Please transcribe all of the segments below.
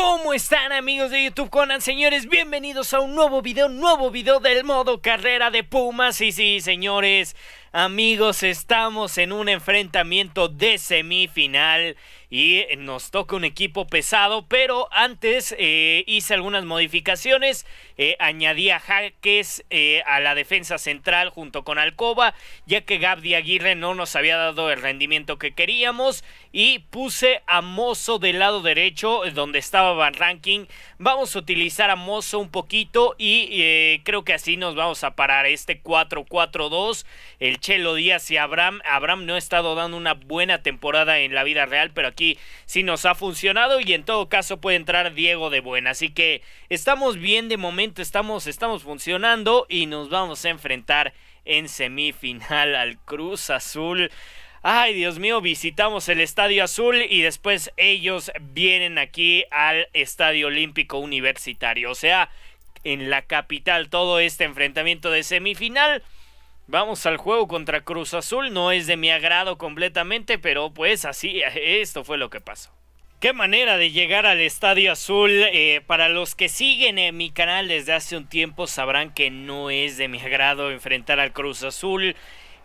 ¿Cómo están amigos de YouTube Conan? Señores, bienvenidos a un nuevo video, nuevo video del modo carrera de Pumas. Sí, sí, señores. Amigos, estamos en un enfrentamiento de semifinal y nos toca un equipo pesado, pero antes eh, hice algunas modificaciones, eh, añadí a Jaques eh, a la defensa central junto con Alcoba, ya que Gabdi Aguirre no nos había dado el rendimiento que queríamos, y puse a Mozo del lado derecho, donde estaba Van Ranking. Vamos a utilizar a Mozo un poquito y creo que así nos vamos a parar este 4-4-2, el Chelo Díaz y Abraham. Abraham no ha estado dando una buena temporada en la vida real, pero aquí sí nos ha funcionado y en todo caso puede entrar Diego de buena. Así que estamos bien de momento, estamos, estamos funcionando y nos vamos a enfrentar en semifinal al Cruz Azul. Ay, Dios mío, visitamos el Estadio Azul y después ellos vienen aquí al Estadio Olímpico Universitario. O sea, en la capital todo este enfrentamiento de semifinal. Vamos al juego contra Cruz Azul, no es de mi agrado completamente, pero pues así, esto fue lo que pasó. Qué manera de llegar al Estadio Azul. Eh, para los que siguen en eh, mi canal desde hace un tiempo sabrán que no es de mi agrado enfrentar al Cruz Azul.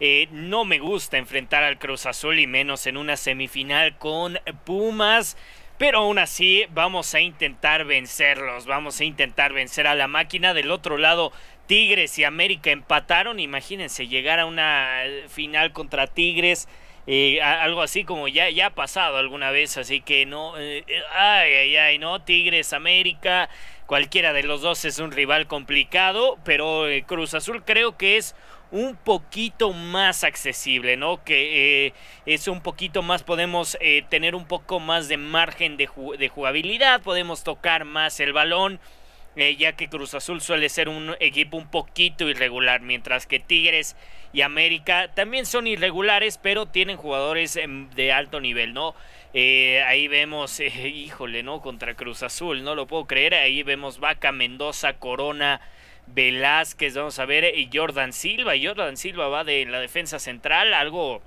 Eh, no me gusta enfrentar al Cruz Azul y menos en una semifinal con Pumas. Pero aún así vamos a intentar vencerlos, vamos a intentar vencer a la máquina. Del otro lado Tigres y América empataron, imagínense llegar a una eh, final contra Tigres. Eh, algo así como ya, ya ha pasado alguna vez, así que no, eh, ay, ay, ay, no, Tigres, América, cualquiera de los dos es un rival complicado, pero Cruz Azul creo que es un poquito más accesible, ¿no? Que es un poquito más, podemos tener un poco más de margen de jugabilidad, podemos tocar más el balón. Eh, ya que Cruz Azul suele ser un equipo un poquito irregular, mientras que Tigres y América también son irregulares, pero tienen jugadores em, de alto nivel, ¿no? Eh, ahí vemos, eh, híjole, ¿no? Contra Cruz Azul, no lo puedo creer. Ahí vemos Vaca, Mendoza, Corona, Velázquez, vamos a ver, y Jordan Silva. Jordan Silva va de la defensa central, algo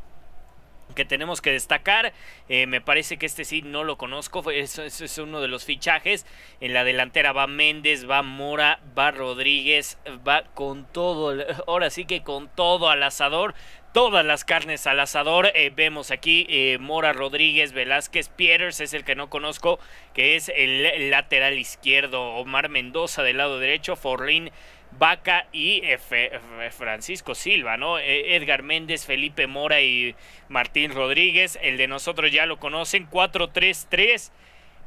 que tenemos que destacar. Eh, me parece que este sí no lo conozco. Es, es, uno de los fichajes. En la delantera va Méndez, va Mora, va Rodríguez, va con todo. Ahora sí que con todo al asador. Todas las carnes al asador. Eh, vemos aquí eh, Mora Rodríguez, Velázquez, Pieters es el que no conozco, que es el lateral izquierdo. Omar Mendoza del lado derecho, Forlín Vaca y Francisco Silva, ¿no? E, Edgar Méndez, Felipe Mora y Martín Rodríguez. El de nosotros ya lo conocen, 4-3-3.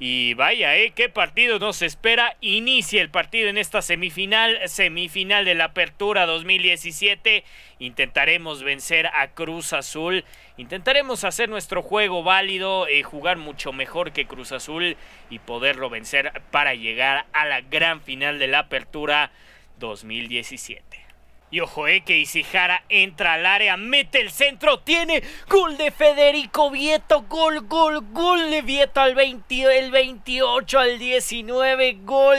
Y vaya, ¿eh? ¿Qué partido nos espera? Inicia el partido en esta semifinal, semifinal de la Apertura 2017. Intentaremos vencer a Cruz Azul. Intentaremos hacer nuestro juego válido, eh, jugar mucho mejor que Cruz Azul y poderlo vencer para llegar a la gran final de la Apertura 2017. y eh, que Isihara entra al área, mete el centro, tiene gol de Federico Vieto, gol, gol, gol de Vieto al 28 al 19, gol,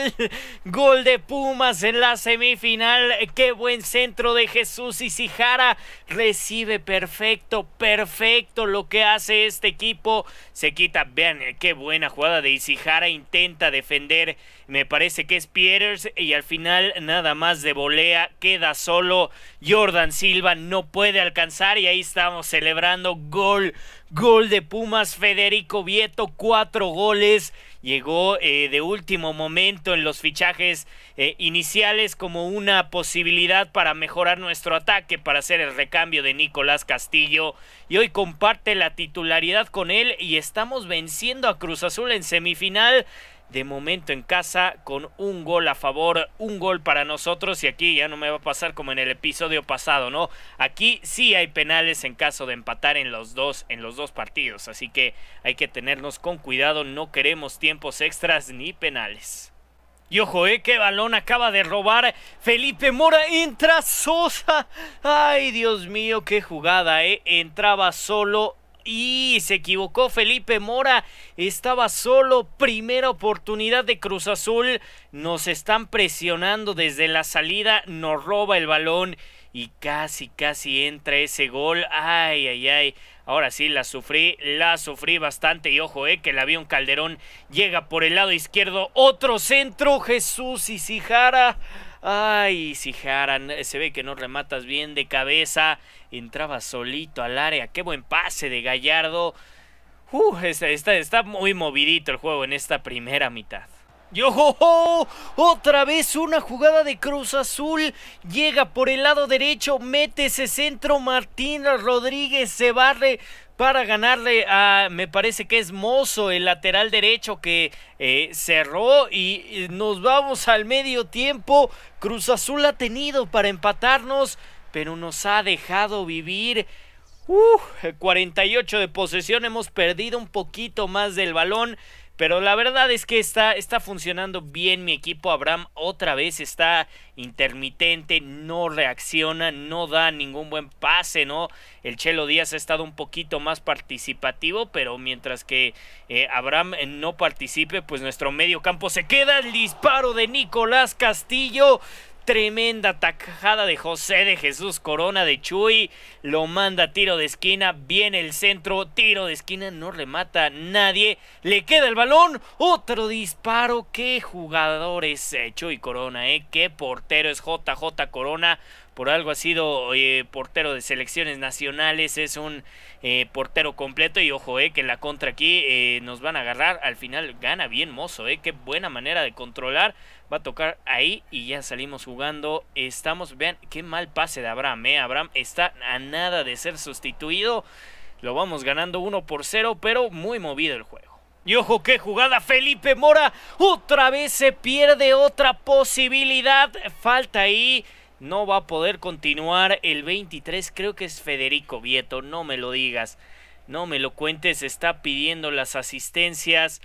gol de Pumas en la semifinal, qué buen centro de Jesús Isihara, recibe perfecto, perfecto lo que hace este equipo, se quita, vean eh, qué buena jugada de Isihara, intenta defender me parece que es Pieters, y al final nada más de volea, queda solo, Jordan Silva no puede alcanzar y ahí estamos celebrando gol, gol de Pumas, Federico Vieto, cuatro goles, llegó eh, de último momento en los fichajes eh, iniciales como una posibilidad para mejorar nuestro ataque, para hacer el recambio de Nicolás Castillo y hoy comparte la titularidad con él y estamos venciendo a Cruz Azul en semifinal de momento en casa con un gol a favor, un gol para nosotros y aquí ya no me va a pasar como en el episodio pasado, ¿no? Aquí sí hay penales en caso de empatar en los dos en los dos partidos, así que hay que tenernos con cuidado, no queremos tiempos extras ni penales. Y ojo, eh, qué balón acaba de robar Felipe Mora. Entra Sosa. Ay, Dios mío, qué jugada, eh. Entraba solo y se equivocó Felipe Mora. Estaba solo. Primera oportunidad de Cruz Azul. Nos están presionando desde la salida. Nos roba el balón. Y casi, casi entra ese gol. Ay, ay, ay. Ahora sí, la sufrí, la sufrí bastante. Y ojo, eh, que el avión Calderón llega por el lado izquierdo. Otro centro, Jesús Isijara Ay, si Jara, eh, se ve que no rematas bien de cabeza. Entraba solito al área. Qué buen pase de Gallardo. Uh, este, este, está, muy movidito el juego en esta primera mitad. ¡Yo! otra vez una jugada de Cruz Azul. Llega por el lado derecho, mete ese centro. Martín Rodríguez se barre para ganarle a, me parece que es Mozo, el lateral derecho que eh, cerró y nos vamos al medio tiempo. Cruz Azul ha tenido para empatarnos, pero nos ha dejado vivir. 48 de posesión, hemos perdido un poquito más del balón. Pero la verdad es que está, está funcionando bien mi equipo. Abraham otra vez está intermitente, no reacciona, no da ningún buen pase, ¿no? El Chelo Díaz ha estado un poquito más participativo, pero mientras que eh, Abraham eh, no participe, pues nuestro medio campo se queda. El disparo de Nicolás Castillo Tremenda tajada de José de Jesús Corona de Chuy. Lo manda tiro de esquina. Viene el centro. Tiro de esquina. No remata nadie. Le queda el balón. Otro disparo. Qué jugador es eh, Chuy Corona, ¿eh? Qué portero es JJ Corona. Por algo ha sido eh, portero de selecciones nacionales. Es un eh, portero completo. Y ojo, eh, que la contra aquí nos van a agarrar. Al final gana bien mozo. Eh, qué buena manera de controlar va a tocar ahí y ya salimos jugando. Estamos, vean qué mal pase de Abraham, eh. Abraham está a nada de ser sustituido. Lo vamos ganando 1 por 0, pero muy movido el juego. Y ojo qué jugada, Felipe Mora. Otra vez se pierde otra posibilidad. Falta ahí. No va a poder continuar el 23. Creo que es Federico Vieto. No me lo digas. No me lo cuentes. Está pidiendo las asistencias.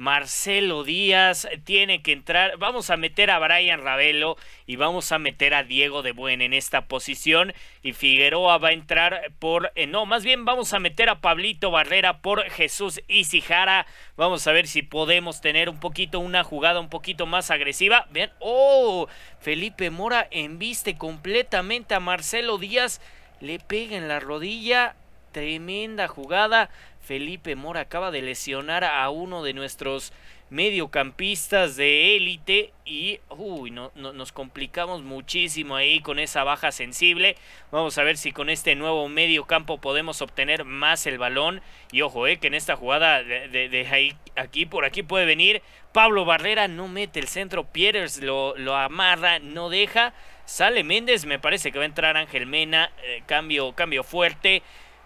Marcelo Díaz tiene que entrar. Vamos a meter a Brian Ravelo y vamos a meter a Diego de Buen en esta posición. Y Figueroa va a entrar por. Eh, no, más bien vamos a meter a Pablito Barrera por Jesús Isijara. Vamos a ver si podemos tener un poquito, una jugada un poquito más agresiva. Vean. ¡Oh! Felipe Mora embiste completamente a Marcelo Díaz. Le pega en la rodilla. Tremenda jugada. Felipe Mora acaba de lesionar a uno de nuestros mediocampistas de élite y uy, no, nos complicamos muchísimo ahí con esa baja sensible. Vamos a ver si con este nuevo mediocampo podemos obtener más el balón. Y ojo, eh, que en esta jugada de, ahí, aquí, por aquí puede venir. Pablo Barrera no mete el centro, Pieters lo, lo amarra, no deja. Sale Méndez, me parece que va a entrar Ángel Mena, eh, cambio, cambio fuerte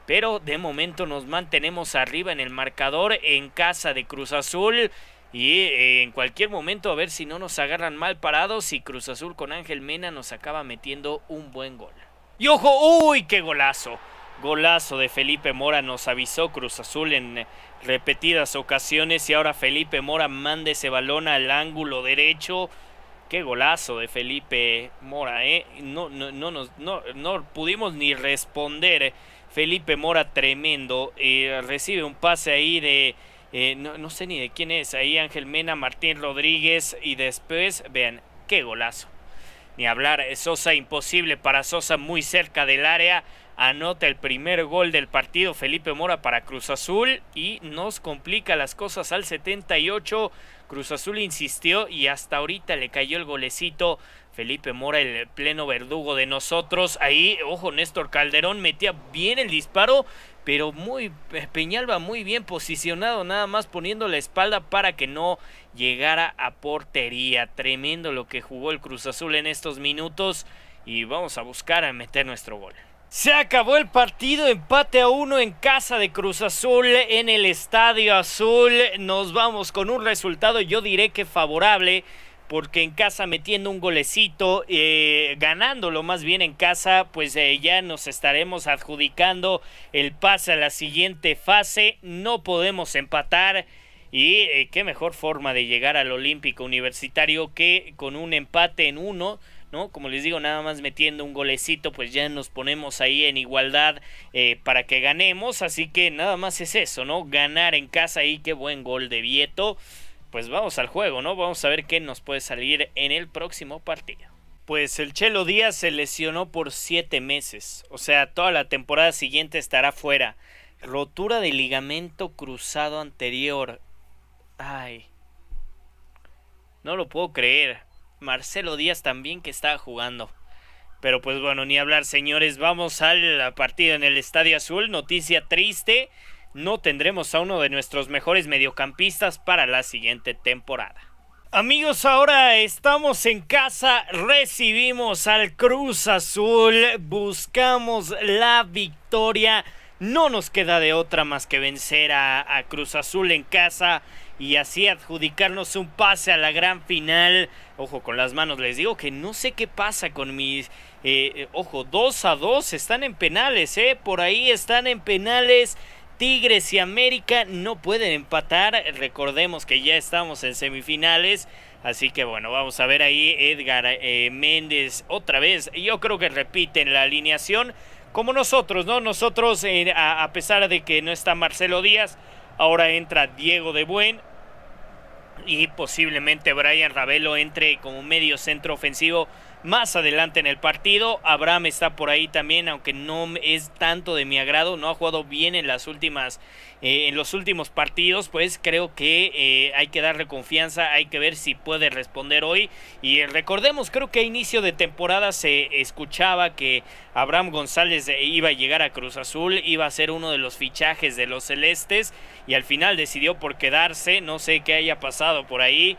pero de momento nos mantenemos arriba en el marcador en casa de Cruz Azul. Y eh, en cualquier momento a ver si no nos agarran mal parados y Cruz Azul con Ángel Mena nos acaba metiendo un buen gol. Y ojo, uy, qué golazo. Golazo de Felipe Mora nos avisó Cruz Azul en repetidas ocasiones y ahora Felipe Mora manda ese balón al ángulo derecho. Qué golazo de Felipe Mora, ¿eh? No, no, no, no, no pudimos ni responder Felipe Mora, tremendo. Eh, recibe un pase ahí de. Eh, no, no, sé ni de quién es. Ahí Ángel Mena, Martín Rodríguez. Y después, vean, qué golazo. Ni hablar, eh, Sosa imposible para Sosa, muy cerca del área. Anota el primer gol del partido Felipe Mora para Cruz Azul y nos complica las cosas al 78. Cruz Azul insistió y hasta ahorita le cayó el golecito Felipe Mora, el pleno verdugo de nosotros. Ahí, ojo, Néstor Calderón metía bien el disparo, pero muy eh, Peñalba muy bien posicionado, nada más poniendo la espalda para que no llegara a portería. Tremendo lo que jugó el Cruz Azul en estos minutos y vamos a buscar a meter nuestro gol. Se acabó el partido, empate a uno en casa de Cruz Azul en el Estadio Azul. Nos vamos con un resultado, yo diré que favorable porque en casa metiendo un golecito, eh, ganándolo más bien en casa, pues eh, ya nos estaremos adjudicando el pase a la siguiente fase. No podemos empatar. Y eh, qué mejor forma de llegar al Olímpico Universitario que con un empate en uno. ¿no? Como les digo, nada más metiendo un golecito, pues ya nos ponemos ahí en igualdad para que ganemos. Así que nada más es eso, ¿no? Ganar en casa y qué buen gol de Vieto pues vamos al juego, ¿no? Vamos a ver qué nos puede salir en el próximo partido. Pues el Chelo Díaz se lesionó por siete meses, o sea, toda la temporada siguiente estará fuera. Rotura de ligamento cruzado anterior. Ay. No lo puedo creer. Marcelo Díaz también que estaba jugando. Pero pues bueno, ni hablar señores, vamos al partido en el Estadio Azul. Noticia triste, no tendremos a uno de nuestros mejores mediocampistas para la siguiente temporada. Amigos, ahora estamos en casa, recibimos al Cruz Azul, buscamos la victoria, no nos queda de otra más que vencer a, Cruz Azul en casa y así adjudicarnos un pase a la gran final. Ojo con las manos, les digo que no sé qué pasa con mis... Eh, eh, ojo, 2 a 2 están en penales, ¿eh? Por ahí están en penales. Tigres y América no pueden empatar. Recordemos que ya estamos en semifinales. Así que bueno, vamos a ver ahí Edgar eh, Méndez otra vez. Yo creo que repiten la alineación como nosotros, ¿no? Nosotros, eh, a, pesar de que no está Marcelo Díaz, ahora entra Diego de Buen. Y posiblemente Brian Ravelo entre como medio centro ofensivo más adelante en el partido. Abraham está por ahí también, aunque no es tanto de mi agrado, no ha jugado bien en las últimas eh, en los últimos partidos, pues creo que eh, hay que darle confianza, hay que ver si puede responder hoy. Y eh, recordemos, creo que a inicio de temporada se escuchaba que Abraham González iba a llegar a Cruz Azul, iba a ser uno de los fichajes de los celestes y al final decidió por quedarse, no sé qué haya pasado por ahí,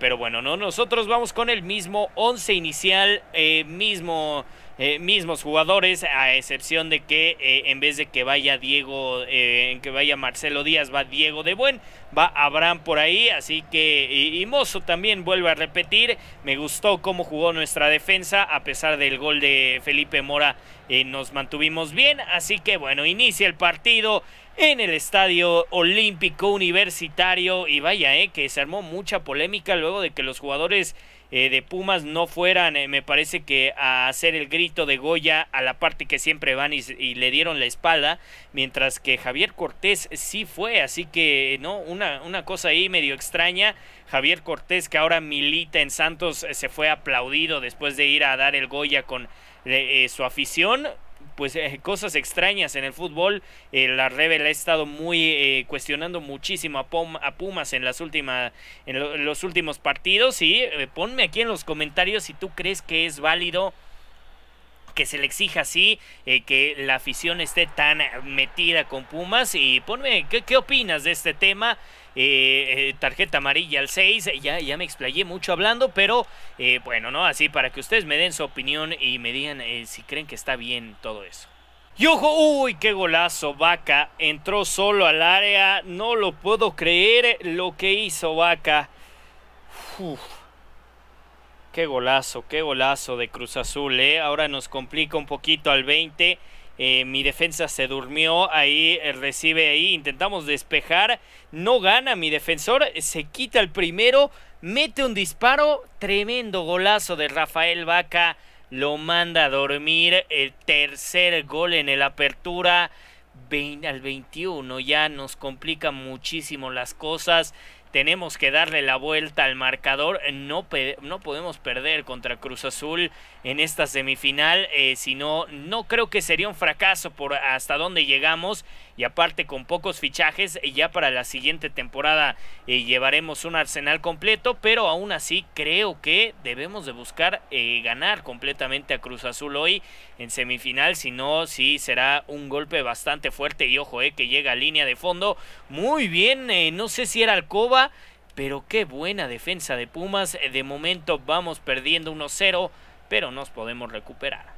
pero bueno, no, nosotros vamos con el mismo 11 inicial, mismo... Eh, mismos jugadores, a excepción de que eh, en vez de que vaya Diego, en eh, que vaya Marcelo Díaz, va Diego de Buen, va Abraham por ahí, así que y, Mozo también vuelve a repetir, me gustó cómo jugó nuestra defensa, a pesar del gol de Felipe Mora, nos mantuvimos bien, así que bueno, inicia el partido en el Estadio Olímpico Universitario y vaya, eh, que se armó mucha polémica luego de que los jugadores eh, de Pumas no fueran, eh, me parece que a hacer el grito de Goya a la parte que siempre van y, le dieron la espalda, mientras que Javier Cortés sí fue, así que no, una, una cosa ahí medio extraña. Javier Cortés, que ahora milita en Santos, eh, se fue aplaudido después de ir a dar el Goya con su afición pues eh, cosas extrañas en el fútbol. Eh, la Rebel ha estado muy eh, cuestionando muchísimo a, a, Pumas en las últimas en, los últimos partidos y ponme aquí en los comentarios si tú crees que es válido que se le exija así, que la afición esté tan metida con Pumas. Y ponme, ¿qué, qué opinas de este tema? Eh, eh, tarjeta amarilla al 6, eh, ya, ya me explayé mucho hablando, pero bueno, ¿no? Así para que ustedes me den su opinión y me digan si creen que está bien todo eso. Y ojo, uy, qué golazo, Vaca. Entró solo al área, no lo puedo creer lo que hizo Vaca. Qué golazo, qué golazo de Cruz Azul, ¿eh? Ahora nos complica un poquito al 20. Eh, mi defensa se durmió, ahí eh, recibe ahí, intentamos despejar, no gana mi defensor, se quita el primero, mete un disparo, tremendo golazo de Rafael Vaca, lo manda a dormir, el tercer gol en el apertura. 20, al 21 ya nos complica muchísimo las cosas tenemos que darle la vuelta al marcador. No, no podemos perder contra Cruz Azul en esta semifinal. Eh, si no, no creo que sería un fracaso por hasta dónde llegamos y aparte con pocos fichajes, eh, ya para la siguiente temporada eh, llevaremos un arsenal completo, pero aún así creo que debemos de buscar eh, ganar completamente a Cruz Azul hoy en semifinal, si no, sí será un golpe bastante fuerte y ojo, eh, que llega a línea de fondo, muy bien, no sé si era Alcoba, pero qué buena defensa de Pumas, de momento vamos perdiendo 1-0, pero nos podemos recuperar.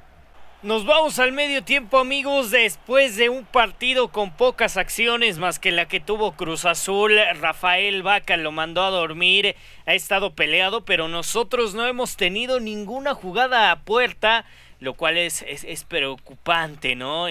Nos vamos al medio tiempo amigos después de un partido con pocas acciones más que la que tuvo Cruz Azul. Rafael Vaca lo mandó a dormir, ha estado peleado pero nosotros no hemos tenido ninguna jugada a puerta lo cual es, es, preocupante, ¿no?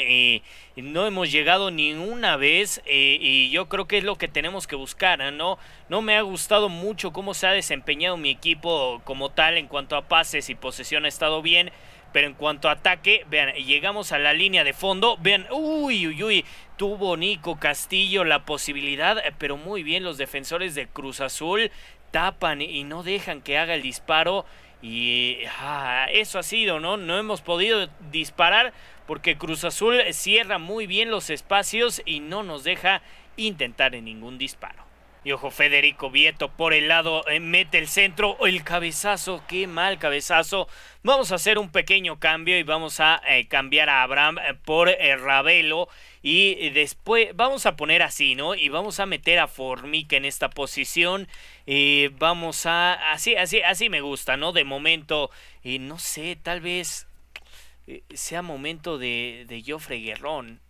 no hemos llegado ni una vez eh, y yo creo que es lo que tenemos que buscar, ¿no? No me ha gustado mucho cómo se ha desempeñado mi equipo como tal en cuanto a pases y posesión ha estado bien, pero en cuanto a ataque, vean, llegamos a la línea de fondo. Vean, uy, uy, uy. Tuvo Nico Castillo la posibilidad, eh, pero muy bien los defensores de Cruz Azul tapan y no dejan que haga el disparo. Y ah, eso ha sido, ¿no? No hemos podido disparar porque Cruz Azul cierra muy bien los espacios y no nos deja intentar en ningún disparo. Y ojo, Federico Vieto por el lado, eh, mete el centro, el cabezazo, qué mal cabezazo. Vamos a hacer un pequeño cambio y vamos a eh, cambiar a Abraham eh, por Ravelo. Y después vamos a poner así, ¿no? Y vamos a meter a Formica en esta posición. y vamos a... Así, así, así me gusta, ¿no? De momento, no sé, tal vez sea momento de, de Joffre Guerrón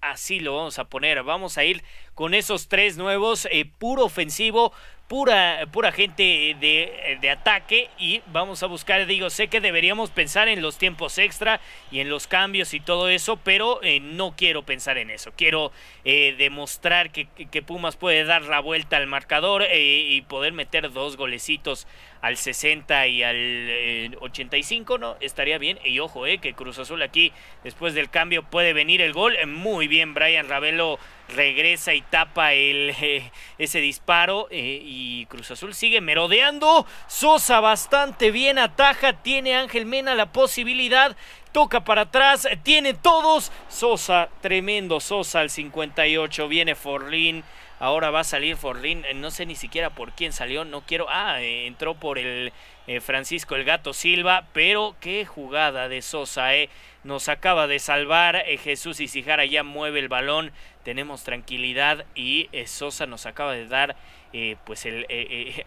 así lo vamos a poner. Vamos a ir con esos tres nuevos, eh, puro ofensivo, pura, pura gente eh, de, ataque y vamos a buscar, digo, sé que deberíamos pensar en los tiempos extra y en los cambios y todo eso, pero eh, no quiero pensar en eso. Quiero demostrar que, Pumas puede dar la vuelta al marcador y poder meter dos golecitos al 60 y al 85, eh, ¿no? Estaría bien. Y ojo, eh, que Cruz Azul aquí, después del cambio, puede venir el gol. Muy bien, Brian Ravelo regresa y tapa el, eh, ese disparo. Eh, y Cruz Azul sigue merodeando. Sosa bastante bien ataja. Tiene Ángel Mena la posibilidad. Toca para atrás. Tiene todos. Sosa, tremendo Sosa al 58. Viene Forlín. Ahora va a salir Forlín, eh, no sé ni siquiera por quién salió, no quiero... Ah, eh, entró por el eh, Francisco el Gato Silva, pero qué jugada de Sosa, eh. Nos acaba de salvar, Jesús Isijara ya mueve el balón, tenemos tranquilidad y Sosa nos acaba de dar, pues el...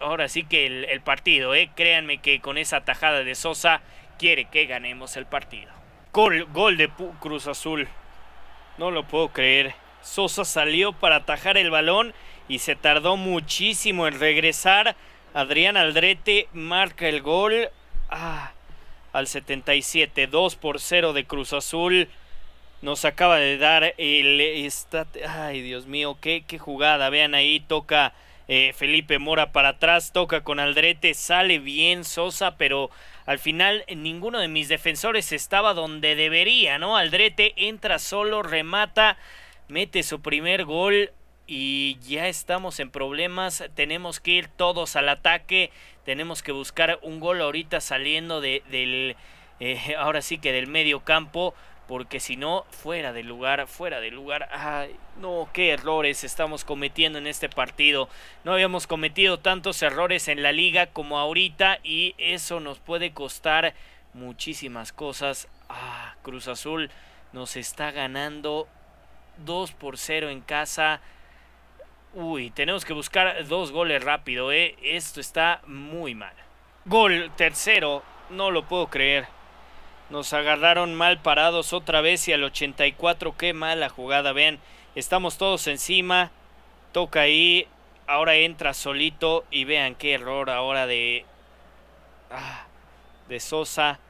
ahora sí que el, partido, eh. Créanme que con esa tajada de Sosa quiere que ganemos el partido. Gol, gol de Cruz Azul. No lo puedo creer. Sosa salió para atajar el balón y se tardó muchísimo en regresar. Adrián Aldrete marca el gol ah, al 77, 2 por 0 de Cruz Azul. Nos acaba de dar el... Esta, ay, Dios mío, qué, qué jugada. Vean ahí, toca eh, Felipe Mora para atrás, toca con Aldrete, sale bien Sosa, pero al final ninguno de mis defensores estaba donde debería, ¿no? Aldrete entra solo, remata mete su primer gol y ya estamos en problemas. Tenemos que ir todos al ataque. Tenemos que buscar un gol ahorita saliendo de, del... Eh, ahora sí que del medio campo. Porque si no, fuera de lugar, fuera de lugar. Ay, no, qué errores estamos cometiendo en este partido. No habíamos cometido tantos errores en la liga como ahorita. Y eso nos puede costar muchísimas cosas. Ah, Cruz Azul nos está ganando 2 por 0 en casa. Uy, tenemos que buscar dos goles rápido, ¿eh? Esto está muy mal. Gol tercero, no lo puedo creer. Nos agarraron mal parados otra vez y al 84, qué mala jugada, vean. Estamos todos encima, toca ahí, ahora entra solito y vean qué error ahora de... Ah, de Sosa.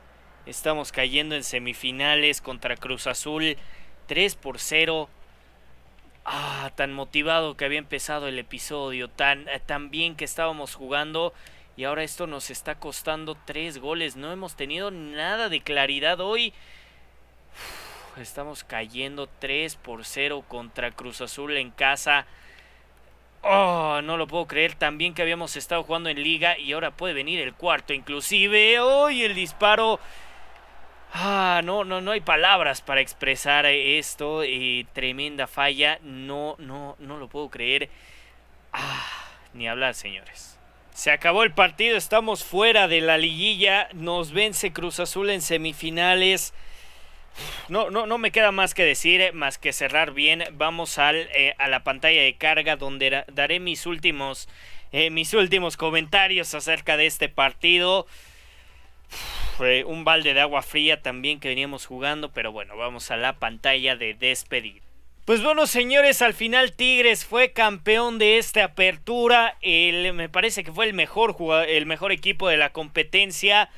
Estamos cayendo en semifinales contra Cruz Azul, 3 por 0 ah, tan motivado que había empezado el episodio, tan, eh, tan bien que estábamos jugando. Y ahora esto nos está costando tres goles. No hemos tenido nada de claridad hoy. estamos cayendo 3 por 0 contra Cruz Azul en casa. Oh, no lo puedo creer. También que habíamos estado jugando en liga y ahora puede venir el cuarto. Inclusive, hoy el disparo Ah, no, no, no hay palabras para expresar esto. Eh, tremenda falla. No, no, no lo puedo creer. Ah, ni hablar, señores. Se acabó el partido, estamos fuera de la liguilla. Nos vence Cruz Azul en semifinales. No, no, no me queda más que decir, eh, más que cerrar bien. Vamos al, eh, a la pantalla de carga donde daré mis últimos, mis últimos comentarios acerca de este partido un balde de agua fría también que veníamos jugando, pero bueno, vamos a la pantalla de despedir. Pues bueno, señores, al final Tigres fue campeón de esta apertura. me parece que fue el mejor, el mejor equipo de la competencia.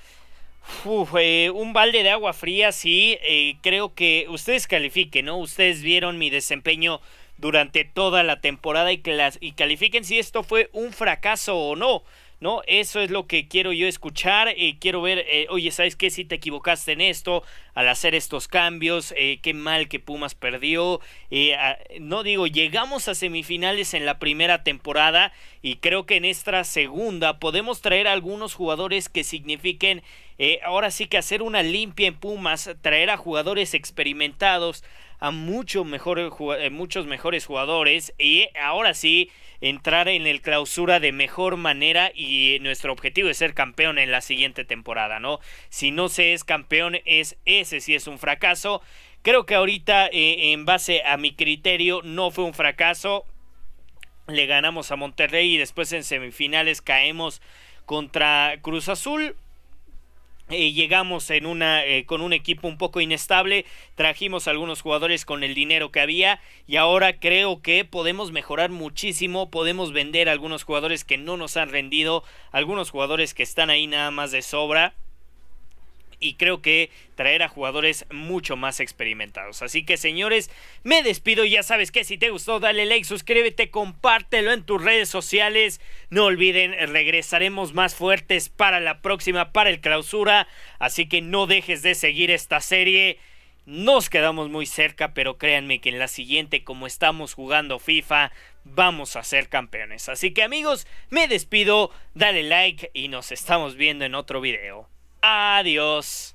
Fue eh, un balde de agua fría, sí. Eh, creo que ustedes califiquen, ¿no? Ustedes vieron mi desempeño durante toda la temporada y, y califiquen si esto fue un fracaso o no. ¿no? Eso es lo que quiero yo escuchar. y eh, quiero ver, eh, oye, ¿sabes qué? Si te equivocaste en esto, al hacer estos cambios, eh, qué mal que Pumas perdió. no digo, llegamos a semifinales en la primera temporada y creo que en esta segunda podemos traer a algunos jugadores que signifiquen, ahora sí que hacer una limpia en Pumas, traer a jugadores experimentados, a muchos mejores jugadores y ahora sí entrar en el clausura de mejor manera y nuestro objetivo es ser campeón en la siguiente temporada, ¿no? Si no se es campeón, es ese si es un fracaso. Creo que ahorita, eh, en base a mi criterio, no fue un fracaso. Le ganamos a Monterrey y después en semifinales caemos contra Cruz Azul llegamos en una eh, con un equipo un poco inestable, trajimos algunos jugadores con el dinero que había y ahora creo que podemos mejorar muchísimo, podemos vender algunos jugadores que no nos han rendido, algunos jugadores que están ahí nada más de sobra y creo que traer a jugadores mucho más experimentados. Así que señores, me despido. Ya sabes que si te gustó, dale like, suscríbete, compártelo en tus redes sociales. No olviden, regresaremos más fuertes para la próxima, para el clausura. Así que no dejes de seguir esta serie. Nos quedamos muy cerca, pero créanme que en la siguiente, como estamos jugando FIFA, vamos a ser campeones. Así que amigos, me despido, dale like y nos estamos viendo en otro video. Adiós.